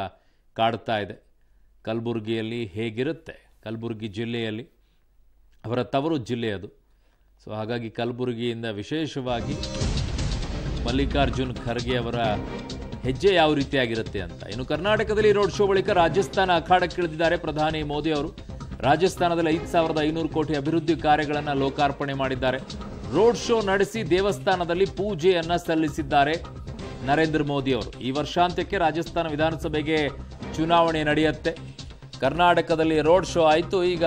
ಕಾಡ್ತಾ ಇದೆ ಕಲಬುರಗಿಯಲ್ಲಿ ಹೇಗಿರುತ್ತೆ ಕಲಬುರಗಿ ಜಿಲ್ಲೆಯಲ್ಲಿ ಅವರ ತವರು ಜಿಲ್ಲೆ ಅದು ಸೊ ಹಾಗಾಗಿ ಕಲಬುರಗಿಯಿಂದ ವಿಶೇಷವಾಗಿ ಮಲ್ಲಿಕಾರ್ಜುನ್ ಖರ್ಗೆ ಅವರ ಹೆಜ್ಜೆ ಯಾವ ರೀತಿಯಾಗಿರುತ್ತೆ ಅಂತ ಇನ್ನು ಕರ್ನಾಟಕದಲ್ಲಿ ರೋಡ್ ಶೋ ಬಳಿಕ ರಾಜಸ್ಥಾನ ಅಖಾಡಕ್ಕಿಳಿದಿದ್ದಾರೆ ಪ್ರಧಾನಿ ಮೋದಿ ಅವರು ರಾಜಸ್ಥಾನದಲ್ಲಿ ಐದು ಸಾವಿರದ ಐನೂರು ಕೋಟಿ ಅಭಿವೃದ್ಧಿ ಕಾರ್ಯಗಳನ್ನು ಲೋಕಾರ್ಪಣೆ ಮಾಡಿದ್ದಾರೆ ರೋಡ್ ಶೋ ನಡೆಸಿ ದೇವಸ್ಥಾನದಲ್ಲಿ ಪೂಜೆಯನ್ನು ಸಲ್ಲಿಸಿದ್ದಾರೆ ನರೇಂದ್ರ ಮೋದಿ ಅವರು ಈ ವರ್ಷಾಂತ್ಯಕ್ಕೆ ರಾಜಸ್ಥಾನ ವಿಧಾನಸಭೆಗೆ ಚುನಾವಣೆ ನಡೆಯುತ್ತೆ ಕರ್ನಾಟಕದಲ್ಲಿ ರೋಡ್ ಶೋ ಆಯಿತು ಈಗ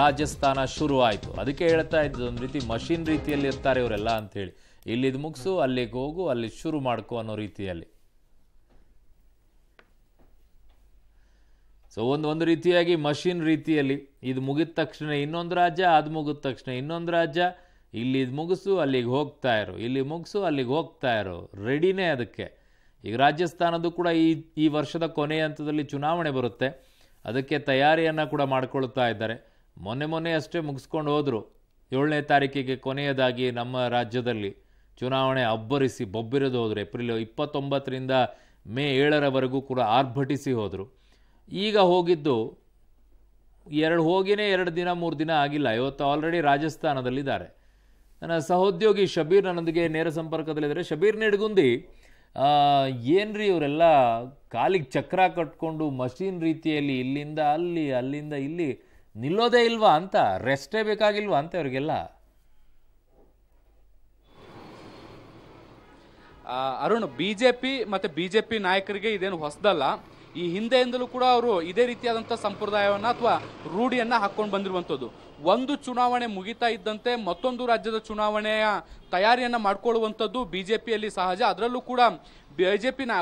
ರಾಜಸ್ಥಾನ ಶುರು ಆಯಿತು ಅದಕ್ಕೆ ಹೇಳ್ತಾ ಇದ್ದು ಒಂದು ರೀತಿ ಮಷಿನ್ ರೀತಿಯಲ್ಲಿ ಇರ್ತಾರೆ ಇವರೆಲ್ಲ ಅಂಥೇಳಿ ಇಲ್ಲಿದು ಮುಗಿಸು ಅಲ್ಲಿಗೆ ಹೋಗು ಅಲ್ಲಿ ಶುರು ಮಾಡ್ಕೊ ಅನ್ನೋ ರೀತಿಯಲ್ಲಿ ಸೊ ಒಂದು ಒಂದು ರೀತಿಯಾಗಿ ಮಷಿನ್ ರೀತಿಯಲ್ಲಿ ಇದು ಮುಗಿದ ತಕ್ಷಣ ಇನ್ನೊಂದು ರಾಜ್ಯ ಅದು ಮುಗಿದ ತಕ್ಷಣ ಇನ್ನೊಂದು ರಾಜ್ಯ ಇಲ್ಲಿ ಇದು ಮುಗಿಸು ಅಲ್ಲಿಗೆ ಹೋಗ್ತಾ ಇರು ಇಲ್ಲಿ ಮುಗಿಸು ಅಲ್ಲಿಗೆ ಹೋಗ್ತಾ ಇರು ರೆಡಿನೇ ಅದಕ್ಕೆ ಈಗ ರಾಜಸ್ಥಾನದ್ದು ಕೂಡ ಈ ಈ ವರ್ಷದ ಕೊನೆಯ ಹಂತದಲ್ಲಿ ಚುನಾವಣೆ ಬರುತ್ತೆ ಅದಕ್ಕೆ ತಯಾರಿಯನ್ನು ಕೂಡ ಮಾಡಿಕೊಳ್ತಾ ಇದ್ದಾರೆ ಮೊನ್ನೆ ಮೊನ್ನೆ ಅಷ್ಟೇ ಮುಗಿಸ್ಕೊಂಡು ಹೋದರು ಏಳನೇ ತಾರೀಕಿಗೆ ಕೊನೆಯದಾಗಿ ನಮ್ಮ ರಾಜ್ಯದಲ್ಲಿ ಚುನಾವಣೆ ಅಬ್ಬರಿಸಿ ಬೊಬ್ಬಿರೋದು ಹೋದರು ಏಪ್ರಿಲ್ ಇಪ್ಪತ್ತೊಂಬತ್ತರಿಂದ ಮೇ ಏಳರವರೆಗೂ ಕೂಡ ಆರ್ಭಟಿಸಿ ಹೋದರು ಈಗ ಹೋಗಿದ್ದು ಎರಡು ಹೋಗಿನೇ ಎರಡು ದಿನ ಮೂರು ದಿನ ಆಗಿಲ್ಲ ಇವತ್ತು ಆಲ್ರೆಡಿ ರಾಜಸ್ಥಾನದಲ್ಲಿದ್ದಾರೆ ನನ್ನ ಸಹೋದ್ಯೋಗಿ ಶಬೀರ್ ನನ್ನೊಂದಿಗೆ ನೇರ ಸಂಪರ್ಕದಲ್ಲಿದ್ದಾರೆ ಶಬೀರ್ ನಿಡ್ಗುಂದಿ ಏನ್ರಿ ಇವರೆಲ್ಲ ಕಾಲಿಗೆ ಚಕ್ರ ಕಟ್ಕೊಂಡು ಮಷೀನ್ ರೀತಿಯಲ್ಲಿ ಇಲ್ಲಿಂದ ಅಲ್ಲಿ ಅಲ್ಲಿಂದ ಇಲ್ಲಿ ನಿಲ್ಲೋದೇ ಇಲ್ವಾ ಅಂತ ರೆಸ್ಟೇ ಬೇಕಾಗಿಲ್ವಾ ಅಂತ ಇವರಿಗೆಲ್ಲ ಅರುಣ್ ಬಿಜೆಪಿ ಮತ್ತೆ ಬಿಜೆಪಿ ನಾಯಕರಿಗೆ ಇದೇನು ಹೊಸದಲ್ಲ ಈ ಹಿಂದೆಯಿಂದಲೂ ಕೂಡ ಅವರು ಇದೇ ರೀತಿಯಾದಂಥ ಸಂಪ್ರದಾಯವನ್ನು ಅಥವಾ ರೂಢಿಯನ್ನು ಹಾಕ್ಕೊಂಡು ಬಂದಿರುವಂಥದ್ದು ಒಂದು ಚುನಾವಣೆ ಮುಗಿತಾ ಇದ್ದಂತೆ ಮತ್ತೊಂದು ರಾಜ್ಯದ ಚುನಾವಣೆಯ ತಯಾರಿಯನ್ನು ಮಾಡಿಕೊಳ್ಳುವಂಥದ್ದು ಬಿ ಜೆ ಪಿಯಲ್ಲಿ ಸಹಜ ಅದರಲ್ಲೂ ಕೂಡ ಬಿಜೆಪಿನ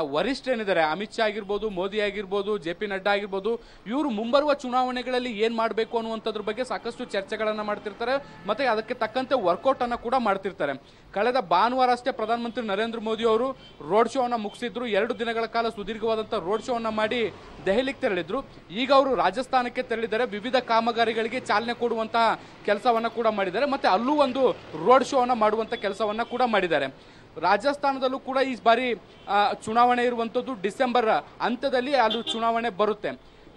ಏನಿದ್ದಾರೆ ಅಮಿತ್ ಶಾ ಆಗಿರ್ಬೋದು ಮೋದಿ ಆಗಿರ್ಬೋದು ಜೆ ಪಿ ನಡ್ಡಾ ಆಗಿರ್ಬೋದು ಇವರು ಮುಂಬರುವ ಚುನಾವಣೆಗಳಲ್ಲಿ ಏನು ಮಾಡಬೇಕು ಅನ್ನುವಂಥದ್ರ ಬಗ್ಗೆ ಸಾಕಷ್ಟು ಚರ್ಚೆಗಳನ್ನು ಮಾಡ್ತಿರ್ತಾರೆ ಮತ್ತೆ ಅದಕ್ಕೆ ತಕ್ಕಂತೆ ವರ್ಕೌಟ್ ಅನ್ನ ಕೂಡ ಮಾಡ್ತಿರ್ತಾರೆ ಕಳೆದ ಭಾನುವಾರ ಅಷ್ಟೇ ಪ್ರಧಾನಮಂತ್ರಿ ನರೇಂದ್ರ ಮೋದಿ ಅವರು ರೋಡ್ ಶೋ ಅನ್ನ ಮುಗಿಸಿದ್ರು ಎರಡು ದಿನಗಳ ಕಾಲ ಸುದೀರ್ಘವಾದಂಥ ರೋಡ್ ಶೋ ಅನ್ನ ಮಾಡಿ ದೆಹಲಿಗೆ ತೆರಳಿದ್ರು ಈಗ ಅವರು ರಾಜಸ್ಥಾನಕ್ಕೆ ತೆರಳಿದ್ದಾರೆ ವಿವಿಧ ಕಾಮಗಾರಿಗಳಿಗೆ ಚಾಲನೆ ಕೊಡುವಂತಹ ಕೆಲಸವನ್ನ ಕೂಡ ಮಾಡಿದ್ದಾರೆ ಮತ್ತೆ ಅಲ್ಲೂ ಒಂದು ರೋಡ್ ಶೋ ಅನ್ನ ಮಾಡುವಂಥ ಕೆಲಸವನ್ನ ಕೂಡ ಮಾಡಿದ್ದಾರೆ ರಾಜಸ್ಥಾನದಲ್ಲೂ ಕೂಡ ಈ ಬಾರಿ ಚುನಾವಣೆ ಇರುವಂಥದ್ದು ಡಿಸೆಂಬರ್ ಅಂತ್ಯದಲ್ಲಿ ಅದು ಚುನಾವಣೆ ಬರುತ್ತೆ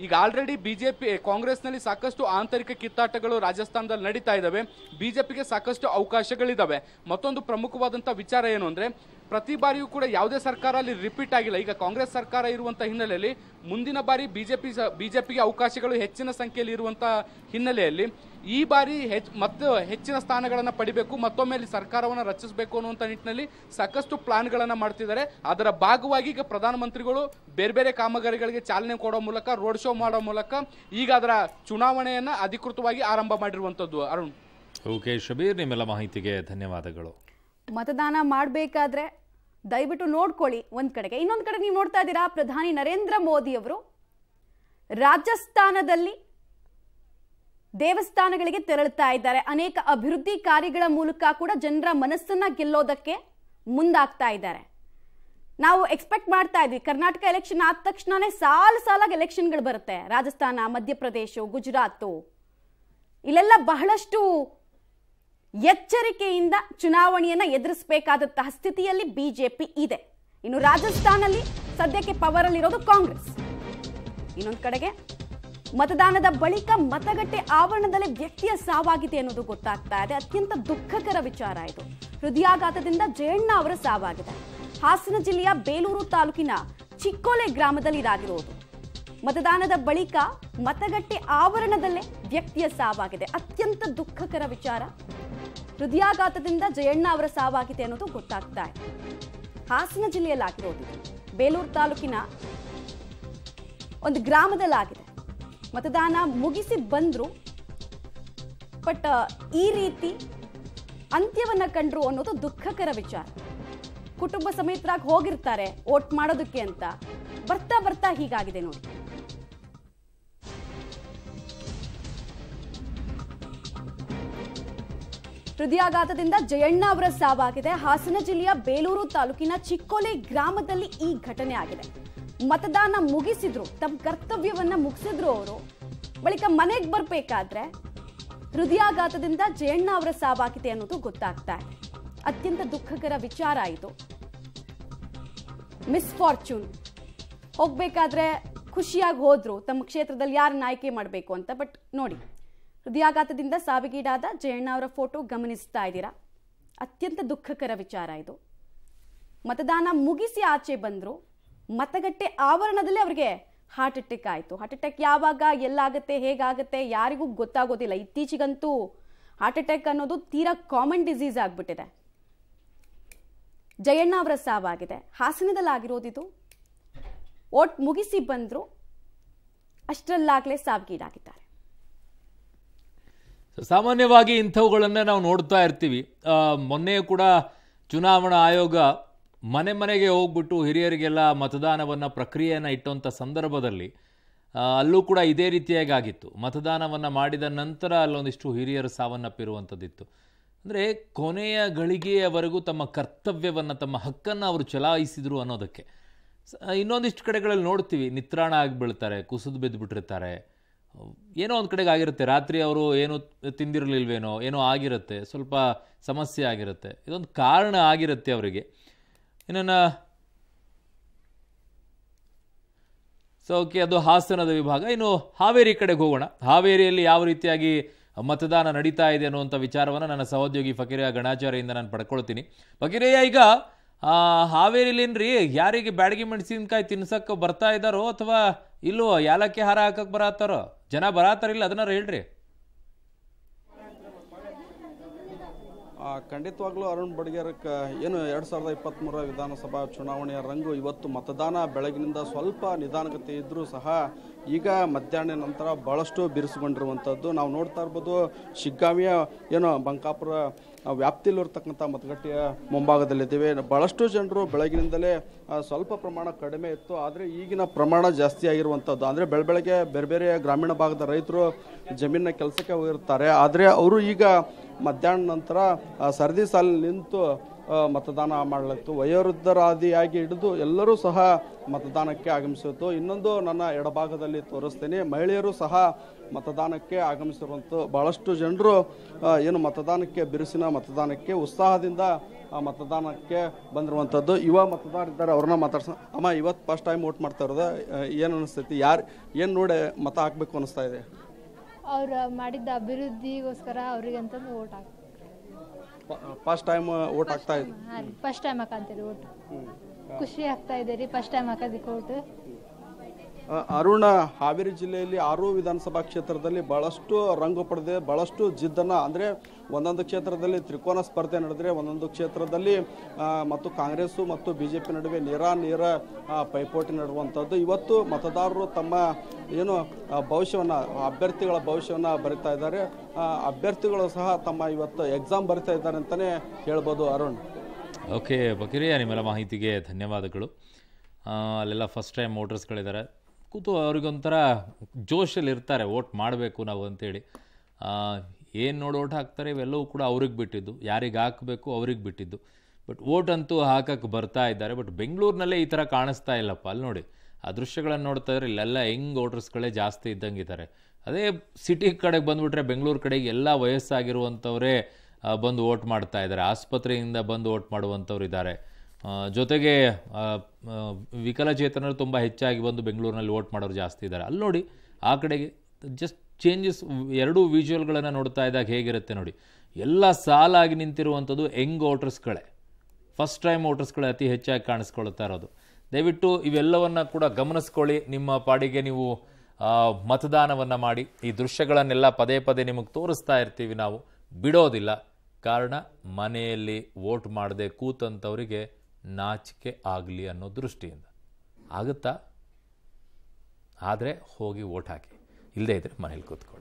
ಈಗ ಆಲ್ರೆಡಿ ಬಿಜೆಪಿ ಕಾಂಗ್ರೆಸ್ನಲ್ಲಿ ಸಾಕಷ್ಟು ಆಂತರಿಕ ಕಿತ್ತಾಟಗಳು ರಾಜಸ್ಥಾನದಲ್ಲಿ ನಡೀತಾ ಇದ್ದಾವೆ ಬಿಜೆಪಿಗೆ ಸಾಕಷ್ಟು ಅವಕಾಶಗಳಿದ್ದಾವೆ ಮತ್ತೊಂದು ಪ್ರಮುಖವಾದಂಥ ವಿಚಾರ ಏನು ಅಂದರೆ ಪ್ರತಿ ಬಾರಿಯೂ ಕೂಡ ಯಾವುದೇ ಸರ್ಕಾರ ಅಲ್ಲಿ ರಿಪೀಟ್ ಆಗಿಲ್ಲ ಈಗ ಕಾಂಗ್ರೆಸ್ ಸರ್ಕಾರ ಇರುವಂತಹ ಹಿನ್ನೆಲೆಯಲ್ಲಿ ಮುಂದಿನ ಬಾರಿ ಬಿಜೆಪಿ ಬಿಜೆಪಿಗೆ ಅವಕಾಶಗಳು ಹೆಚ್ಚಿನ ಸಂಖ್ಯೆಯಲ್ಲಿ ಇರುವಂತಹ ಹಿನ್ನೆಲೆಯಲ್ಲಿ ಈ ಬಾರಿ ಹೆಚ್ ಮತ್ತೆ ಹೆಚ್ಚಿನ ಸ್ಥಾನಗಳನ್ನು ಪಡಿಬೇಕು ಮತ್ತೊಮ್ಮೆ ಅಲ್ಲಿ ಸರ್ಕಾರವನ್ನು ರಚಿಸಬೇಕು ಅನ್ನುವಂಥ ನಿಟ್ಟಿನಲ್ಲಿ ಸಾಕಷ್ಟು ಪ್ಲಾನ್ಗಳನ್ನು ಮಾಡ್ತಿದ್ದಾರೆ ಅದರ ಭಾಗವಾಗಿ ಈಗ ಪ್ರಧಾನಮಂತ್ರಿಗಳು ಬೇರೆ ಬೇರೆ ಕಾಮಗಾರಿಗಳಿಗೆ ಚಾಲನೆ ಕೊಡೋ ಮೂಲಕ ರೋಡ್ ಶೋ ಮಾಡೋ ಮೂಲಕ ಈಗ ಅದರ ಚುನಾವಣೆಯನ್ನು ಅಧಿಕೃತವಾಗಿ ಆರಂಭ ಮಾಡಿರುವಂಥದ್ದು ಅರುಣ್ ಓಕೆ ಶಬೀರ್ ನಿಮ್ಮೆಲ್ಲ ಮಾಹಿತಿಗೆ ಧನ್ಯವಾದಗಳು ಮತದಾನ ಮಾಡಬೇಕಾದ್ರೆ ದಯವಿಟ್ಟು ನೋಡ್ಕೊಳ್ಳಿ ಒಂದು ಕಡೆಗೆ ಇನ್ನೊಂದು ಕಡೆ ನೀವು ನೋಡ್ತಾ ಇದ್ದೀರಾ ಪ್ರಧಾನಿ ನರೇಂದ್ರ ಮೋದಿ ಅವರು ರಾಜಸ್ಥಾನದಲ್ಲಿ ದೇವಸ್ಥಾನಗಳಿಗೆ ತೆರಳುತ್ತಾ ಇದ್ದಾರೆ ಅನೇಕ ಅಭಿವೃದ್ಧಿ ಕಾರ್ಯಗಳ ಮೂಲಕ ಕೂಡ ಜನರ ಮನಸ್ಸನ್ನ ಗೆಲ್ಲೋದಕ್ಕೆ ಮುಂದಾಗ್ತಾ ಇದ್ದಾರೆ ನಾವು ಎಕ್ಸ್ಪೆಕ್ಟ್ ಮಾಡ್ತಾ ಇದ್ವಿ ಕರ್ನಾಟಕ ಎಲೆಕ್ಷನ್ ಆದ ತಕ್ಷಣನೇ ಸಾಲ ಸಾಲಾಗಿ ಎಲೆಕ್ಷನ್ಗಳು ಬರುತ್ತೆ ರಾಜಸ್ಥಾನ ಮಧ್ಯಪ್ರದೇಶ ಗುಜರಾತು ಇಲ್ಲೆಲ್ಲ ಬಹಳಷ್ಟು ಎಚ್ಚರಿಕೆಯಿಂದ ಚುನಾವಣೆಯನ್ನ ಎದುರಿಸಬೇಕಾದಂತಹ ಸ್ಥಿತಿಯಲ್ಲಿ ಬಿಜೆಪಿ ಇದೆ ಇನ್ನು ರಾಜಸ್ಥಾನಲ್ಲಿ ಸದ್ಯಕ್ಕೆ ಪವರ್ ಅಲ್ಲಿರೋದು ಕಾಂಗ್ರೆಸ್ ಇನ್ನೊಂದು ಕಡೆಗೆ ಮತದಾನದ ಬಳಿಕ ಮತಗಟ್ಟೆ ಆವರಣದಲ್ಲಿ ವ್ಯಕ್ತಿಯ ಸಾವಾಗಿದೆ ಅನ್ನೋದು ಗೊತ್ತಾಗ್ತಾ ಇದೆ ಅತ್ಯಂತ ದುಃಖಕರ ವಿಚಾರ ಇದು ಹೃದಯಾಘಾತದಿಂದ ಜಯಣ್ಣ ಅವರ ಸಾವಾಗಿದೆ ಹಾಸನ ಜಿಲ್ಲೆಯ ಬೇಲೂರು ತಾಲೂಕಿನ ಚಿಕ್ಕೋಲೆ ಗ್ರಾಮದಲ್ಲಿ ಇದಾಗಿರುವುದು ಮತದಾನದ ಬಳಿಕ ಮತಗಟ್ಟೆ ಆವರಣದಲ್ಲೇ ವ್ಯಕ್ತಿಯ ಸಾವಾಗಿದೆ ಅತ್ಯಂತ ದುಃಖಕರ ವಿಚಾರ ಹೃದಯಾಘಾತದಿಂದ ಜಯಣ್ಣ ಅವರ ಸಾವಾಗಿದೆ ಅನ್ನೋದು ಗೊತ್ತಾಗ್ತಾ ಇದೆ ಹಾಸನ ಜಿಲ್ಲೆಯಲ್ಲಾಗಿರೋದು ಬೇಲೂರು ತಾಲೂಕಿನ ಒಂದು ಗ್ರಾಮದಲ್ಲಾಗಿದೆ ಮತದಾನ ಮುಗಿಸಿ ಬಂದ್ರು ಬಟ್ ಈ ರೀತಿ ಅಂತ್ಯವನ್ನ ಕಂಡ್ರು ಅನ್ನೋದು ದುಃಖಕರ ವಿಚಾರ ಕುಟುಂಬ ಸಮೇತರಾಗಿ ಹೋಗಿರ್ತಾರೆ ವೋಟ್ ಮಾಡೋದಕ್ಕೆ ಅಂತ ಬರ್ತಾ ಬರ್ತಾ ಹೀಗಾಗಿದೆ ನೋಡಿ ಹೃದಯಾಘಾತದಿಂದ ಜಯಣ್ಣ ಅವರ ಸಾವಾಗಿದೆ ಹಾಸನ ಜಿಲ್ಲೆಯ ಬೇಲೂರು ತಾಲೂಕಿನ ಚಿಕ್ಕೋಲೆ ಗ್ರಾಮದಲ್ಲಿ ಈ ಘಟನೆ ಆಗಿದೆ ಮತದಾನ ಮುಗಿಸಿದ್ರು ತಮ್ಮ ಕರ್ತವ್ಯವನ್ನ ಮುಗಿಸಿದ್ರು ಅವರು ಬಳಿಕ ಮನೆಗೆ ಬರಬೇಕಾದ್ರೆ ಹೃದಯಾಘಾತದಿಂದ ಜಯಣ್ಣ ಅವರ ಸಾವಾಗಿದೆ ಅನ್ನೋದು ಗೊತ್ತಾಗ್ತಾ ಇದೆ ಅತ್ಯಂತ ದುಃಖಕರ ವಿಚಾರ ಇದು ಮಿಸ್ಫಾರ್ಚೂನ್ ಹೋಗ್ಬೇಕಾದ್ರೆ ಖುಷಿಯಾಗಿ ಹೋದ್ರು ತಮ್ಮ ಕ್ಷೇತ್ರದಲ್ಲಿ ಯಾರನ್ನ ಆಯ್ಕೆ ಮಾಡಬೇಕು ಅಂತ ಬಟ್ ನೋಡಿ ಹೃದಯಾಘಾತದಿಂದ ಸಾವಿಗೀಡಾದ ಜಯಣ್ಣ ಅವರ ಫೋಟೋ ಗಮನಿಸ್ತಾ ಇದ್ದೀರಾ ಅತ್ಯಂತ ದುಃಖಕರ ವಿಚಾರ ಇದು ಮತದಾನ ಮುಗಿಸಿ ಆಚೆ ಬಂದರು ಮತಗಟ್ಟೆ ಆವರಣದಲ್ಲೇ ಅವರಿಗೆ ಹಾರ್ಟ್ ಅಟ್ಯಾಕ್ ಆಯಿತು ಹಾರ್ಟ್ ಅಟ್ಯಾಕ್ ಯಾವಾಗ ಎಲ್ಲಾಗುತ್ತೆ ಹೇಗಾಗುತ್ತೆ ಯಾರಿಗೂ ಗೊತ್ತಾಗೋದಿಲ್ಲ ಇತ್ತೀಚೆಗಂತೂ ಹಾರ್ಟ್ ಅಟ್ಯಾಕ್ ಅನ್ನೋದು ತೀರಾ ಕಾಮನ್ ಡಿಸೀಸ್ ಆಗಿಬಿಟ್ಟಿದೆ ಜಯಣ್ಣ ಅವರ ಸಾವಾಗಿದೆ ಹಾಸನದಲ್ಲಾಗಿರೋದಿದು ಓಟ್ ಮುಗಿಸಿ ಬಂದರು ಅಷ್ಟರಲ್ಲಾಗಲೇ ಸಾವಿಗೀಡಾಗಿದ್ದಾರೆ ಸಾಮಾನ್ಯವಾಗಿ ಇಂಥವುಗಳನ್ನೇ ನಾವು ನೋಡ್ತಾ ಇರ್ತೀವಿ ಮೊನ್ನೆ ಕೂಡ ಚುನಾವಣಾ ಆಯೋಗ ಮನೆ ಮನೆಗೆ ಹೋಗ್ಬಿಟ್ಟು ಹಿರಿಯರಿಗೆಲ್ಲ ಮತದಾನವನ್ನು ಪ್ರಕ್ರಿಯೆಯನ್ನು ಇಟ್ಟಂಥ ಸಂದರ್ಭದಲ್ಲಿ ಅಲ್ಲೂ ಕೂಡ ಇದೇ ರೀತಿಯಾಗಿ ಆಗಿತ್ತು ಮತದಾನವನ್ನು ಮಾಡಿದ ನಂತರ ಅಲ್ಲೊಂದಿಷ್ಟು ಹಿರಿಯರು ಸಾವನ್ನಪ್ಪಿರುವಂಥದ್ದಿತ್ತು ಅಂದರೆ ಕೊನೆಯ ಗಳಿಗೆಯವರೆಗೂ ತಮ್ಮ ಕರ್ತವ್ಯವನ್ನು ತಮ್ಮ ಹಕ್ಕನ್ನು ಅವರು ಚಲಾಯಿಸಿದರು ಅನ್ನೋದಕ್ಕೆ ಇನ್ನೊಂದಿಷ್ಟು ಕಡೆಗಳಲ್ಲಿ ನೋಡ್ತೀವಿ ನಿತ್ರಾಣ ಆಗಿಬಿಡ್ತಾರೆ ಕುಸಿದು ಬಿದ್ದುಬಿಟ್ಟಿರ್ತಾರೆ ಏನೋ ಒಂದು ಕಡೆಗೆ ಆಗಿರುತ್ತೆ ರಾತ್ರಿ ಅವರು ಏನು ತಿಂದಿರಲಿಲ್ವೇನೋ ಏನೋ ಆಗಿರುತ್ತೆ ಸ್ವಲ್ಪ ಸಮಸ್ಯೆ ಆಗಿರುತ್ತೆ ಇದೊಂದು ಕಾರಣ ಆಗಿರುತ್ತೆ ಅವರಿಗೆ ಇನ್ನ ಸೊ ಓಕೆ ಅದು ಹಾಸನದ ವಿಭಾಗ ಇನ್ನು ಹಾವೇರಿ ಕಡೆಗೆ ಹೋಗೋಣ ಹಾವೇರಿಯಲ್ಲಿ ಯಾವ ರೀತಿಯಾಗಿ ಮತದಾನ ನಡೀತಾ ಇದೆ ಅನ್ನುವಂಥ ವಿಚಾರವನ್ನು ನನ್ನ ಸಹೋದ್ಯೋಗಿ ಫಕೀರಯ್ಯ ಗಣಾಚಾರ್ಯಿಂದ ನಾನು ಪಡ್ಕೊಳ್ತೀನಿ ಫಕೀರಯ್ಯ ಈಗ ಹಾವೇರಿಲೇನ್ರಿ ಯಾರಿಗೆ ಬ್ಯಾಡಗಿ ಮೆಣಸಿನಕಾಯಿ ತಿನ್ಸಕ್ಕೆ ಬರ್ತಾ ಇದ್ದಾರೋ ಅಥವಾ ಇಲ್ಲೋ ಯಾಲಕ್ಕಿ ಹಾರ ಹಾಕಕ್ಕೆ ಬರತ್ತಾರ ಜನ ಇಲ್ಲ ಅದನ್ನ ಹೇಳ್ರಿ ಖಂಡಿತವಾಗ್ಲೂ ಅರುಣ್ ಬಡಗೇರಕ್ಕೆ ಏನು ಎರಡ್ ಸಾವಿರದ ಇಪ್ಪತ್ತ್ಮೂರ ವಿಧಾನಸಭಾ ಚುನಾವಣೆಯ ರಂಗು ಇವತ್ತು ಮತದಾನ ಬೆಳಗಿನಿಂದ ಸ್ವಲ್ಪ ನಿಧಾನಗತಿ ಇದ್ರೂ ಸಹ ಈಗ ಮಧ್ಯಾಹ್ನ ನಂತರ ಭಾಳಷ್ಟು ಬಿರುಸುಗೊಂಡಿರುವಂಥದ್ದು ನಾವು ನೋಡ್ತಾ ಇರ್ಬೋದು ಶಿಗ್ಗಾವಿಯ ಏನು ಬಂಕಾಪುರ ವ್ಯಾಪ್ತಿಯಲ್ಲಿರ್ತಕ್ಕಂಥ ಮತಗಟ್ಟೆಯ ಮುಂಭಾಗದಲ್ಲಿದ್ದೇವೆ ಭಾಳಷ್ಟು ಜನರು ಬೆಳಗಿನಿಂದಲೇ ಸ್ವಲ್ಪ ಪ್ರಮಾಣ ಕಡಿಮೆ ಇತ್ತು ಆದರೆ ಈಗಿನ ಪ್ರಮಾಣ ಜಾಸ್ತಿ ಆಗಿರುವಂಥದ್ದು ಅಂದರೆ ಬೆಳಗ್ಗೆ ಬೇರೆ ಬೇರೆ ಗ್ರಾಮೀಣ ಭಾಗದ ರೈತರು ಜಮೀನಿನ ಕೆಲಸಕ್ಕೆ ಹೋಗಿರ್ತಾರೆ ಆದರೆ ಅವರು ಈಗ ಮಧ್ಯಾಹ್ನ ನಂತರ ಸರದಿ ಸಾಲಿನಲ್ಲಿ ನಿಂತು ಮತದಾನ ಮಾಡಲಿತ್ತು ವಯೋವೃದ್ಧರಾದಿಯಾಗಿ ಹಿಡಿದು ಎಲ್ಲರೂ ಸಹ ಮತದಾನಕ್ಕೆ ಆಗಮಿಸಿತ್ತು ಇನ್ನೊಂದು ನನ್ನ ಎಡಭಾಗದಲ್ಲಿ ತೋರಿಸ್ತೇನೆ ಮಹಿಳೆಯರು ಸಹ ಮತದಾನಕ್ಕೆ ಆಗಮಿಸಿರುವಂಥ ಭಾಳಷ್ಟು ಜನರು ಏನು ಮತದಾನಕ್ಕೆ ಬಿರುಸಿನ ಮತದಾನಕ್ಕೆ ಉತ್ಸಾಹದಿಂದ ಮತದಾನಕ್ಕೆ ಬಂದಿರುವಂಥದ್ದು ಯುವ ಇದ್ದಾರೆ ಅವ್ರನ್ನ ಮಾತಾಡ್ಸ ಅಮ್ಮ ಇವತ್ತು ಫಸ್ಟ್ ಟೈಮ್ ವೋಟ್ ಮಾಡ್ತಾ ಇರೋದು ಏನು ಅನಿಸ್ತೈತಿ ಯಾರು ಏನು ನೋಡಿ ಮತ ಹಾಕಬೇಕು ಅನಿಸ್ತಾ ಇದೆ ಅವ್ರು ಮಾಡಿದ್ದ ಅಭಿವೃದ್ಧಿಗೋಸ್ಕರ ಅವ್ರಿಗೆ ಅಂತಂದು ವೋಟ್ ಹಾಕ್ತಾರೆ ಫಸ್ಟ್ ಟೈಮ್ ಓಟ್ ಆಗ್ತಾ ಇದೆ ಫಸ್ಟ್ ಟೈಮ್ ಹಾಕಂತೀರಿ ಓಟ್ ಖುಷಿ ಆಗ್ತಾ ಇದೆ ರೀ ಫಸ್ಟ್ ಟೈಮ್ ಹಾಕೋದಕ್ಕೆ ಓಟ್ ಅರುಣ ಹಾವೇರಿ ಜಿಲ್ಲೆಯಲ್ಲಿ ಆರು ವಿಧಾನಸಭಾ ಕ್ಷೇತ್ರದಲ್ಲಿ ಭಾಳಷ್ಟು ರಂಗು ಪಡೆದಿದೆ ಭಾಳಷ್ಟು ಜಿದ್ದನ್ನು ಅಂದರೆ ಒಂದೊಂದು ಕ್ಷೇತ್ರದಲ್ಲಿ ತ್ರಿಕೋನ ಸ್ಪರ್ಧೆ ನಡೆದರೆ ಒಂದೊಂದು ಕ್ಷೇತ್ರದಲ್ಲಿ ಮತ್ತು ಕಾಂಗ್ರೆಸ್ಸು ಮತ್ತು ಬಿ ಜೆ ಪಿ ನಡುವೆ ನೇರ ನೇರ ಪೈಪೋಟಿ ನಡುವಂಥದ್ದು ಇವತ್ತು ಮತದಾರರು ತಮ್ಮ ಏನು ಭವಿಷ್ಯವನ್ನು ಅಭ್ಯರ್ಥಿಗಳ ಭವಿಷ್ಯವನ್ನು ಬರಿತಾ ಇದ್ದಾರೆ ಅಭ್ಯರ್ಥಿಗಳು ಸಹ ತಮ್ಮ ಇವತ್ತು ಎಕ್ಸಾಮ್ ಬರಿತಾ ಇದ್ದಾರೆ ಅಂತಲೇ ಹೇಳ್ಬೋದು ಅರುಣ್ ಓಕೆ ಬಕಿರಿಯ ನಿಮ್ಮೆಲ್ಲ ಮಾಹಿತಿಗೆ ಧನ್ಯವಾದಗಳು ಅಲ್ಲೆಲ್ಲ ಫಸ್ಟ್ ಟೈಮ್ ವೋಟರ್ಸ್ಗಳಿದ್ದಾರೆ ಕೂತು ಅವ್ರಿಗೊಂಥರ ಜೋಶಲ್ಲಿ ಇರ್ತಾರೆ ಓಟ್ ಮಾಡಬೇಕು ನಾವು ಅಂತೇಳಿ ಏನು ನೋಡಿ ಓಟ್ ಹಾಕ್ತಾರೆ ಇವೆಲ್ಲವೂ ಕೂಡ ಅವ್ರಿಗೆ ಬಿಟ್ಟಿದ್ದು ಯಾರಿಗೆ ಹಾಕಬೇಕು ಅವ್ರಿಗೆ ಬಿಟ್ಟಿದ್ದು ಬಟ್ ಓಟ್ ಅಂತೂ ಹಾಕಕ್ಕೆ ಬರ್ತಾ ಇದ್ದಾರೆ ಬಟ್ ಬೆಂಗಳೂರಿನಲ್ಲೇ ಈ ಥರ ಕಾಣಿಸ್ತಾ ಇಲ್ಲಪ್ಪ ಅಲ್ಲಿ ನೋಡಿ ಆ ದೃಶ್ಯಗಳನ್ನು ನೋಡ್ತಾ ಇದ್ರೆ ಇಲ್ಲೆಲ್ಲ ಹೆಂಗ್ ವೋಟರ್ಸ್ಗಳೇ ಜಾಸ್ತಿ ಇದ್ದಂಗೆ ಇದ್ದಾರೆ ಅದೇ ಸಿಟಿ ಕಡೆಗೆ ಬಂದುಬಿಟ್ರೆ ಬೆಂಗಳೂರು ಕಡೆಗೆ ಎಲ್ಲ ವಯಸ್ಸಾಗಿರುವಂಥವರೇ ಬಂದು ಓಟ್ ಮಾಡ್ತಾ ಇದ್ದಾರೆ ಆಸ್ಪತ್ರೆಯಿಂದ ಬಂದು ಓಟ್ ಮಾಡುವಂಥವ್ರು ಇದ್ದಾರೆ ಜೊತೆಗೆ ವಿಕಲಚೇತನರು ತುಂಬ ಹೆಚ್ಚಾಗಿ ಬಂದು ಬೆಂಗಳೂರಿನಲ್ಲಿ ವೋಟ್ ಮಾಡೋರು ಜಾಸ್ತಿ ಇದ್ದಾರೆ ಅಲ್ಲಿ ನೋಡಿ ಆ ಕಡೆಗೆ ಜಸ್ಟ್ ಚೇಂಜಸ್ ಎರಡೂ ವಿಜುವಲ್ಗಳನ್ನು ನೋಡ್ತಾ ಇದ್ದಾಗ ಹೇಗಿರುತ್ತೆ ನೋಡಿ ಎಲ್ಲ ಸಾಲಾಗಿ ನಿಂತಿರುವಂಥದ್ದು ಯಂಗ್ ವೋಟರ್ಸ್ಗಳೇ ಫಸ್ಟ್ ಟೈಮ್ ವೋಟರ್ಸ್ಗಳೇ ಅತಿ ಹೆಚ್ಚಾಗಿ ಕಾಣಿಸ್ಕೊಳ್ತಾ ಇರೋದು ದಯವಿಟ್ಟು ಇವೆಲ್ಲವನ್ನು ಕೂಡ ಗಮನಿಸ್ಕೊಳ್ಳಿ ನಿಮ್ಮ ಪಾಡಿಗೆ ನೀವು ಮತದಾನವನ್ನು ಮಾಡಿ ಈ ದೃಶ್ಯಗಳನ್ನೆಲ್ಲ ಪದೇ ಪದೇ ನಿಮಗೆ ತೋರಿಸ್ತಾ ಇರ್ತೀವಿ ನಾವು ಬಿಡೋದಿಲ್ಲ ಕಾರಣ ಮನೆಯಲ್ಲಿ ವೋಟ್ ಮಾಡದೆ ಕೂತಂಥವರಿಗೆ ನಾಚಿಕೆ ಆಗಲಿ ಅನ್ನೋ ದೃಷ್ಟಿಯಿಂದ ಆಗುತ್ತಾ ಆದರೆ ಹೋಗಿ ಓಟ್ ಹಾಕಿ ಇಲ್ಲದೇ ಇದ್ದರೆ ಮನೇಲಿ ಕೂತ್ಕೊಳ್ಳಿ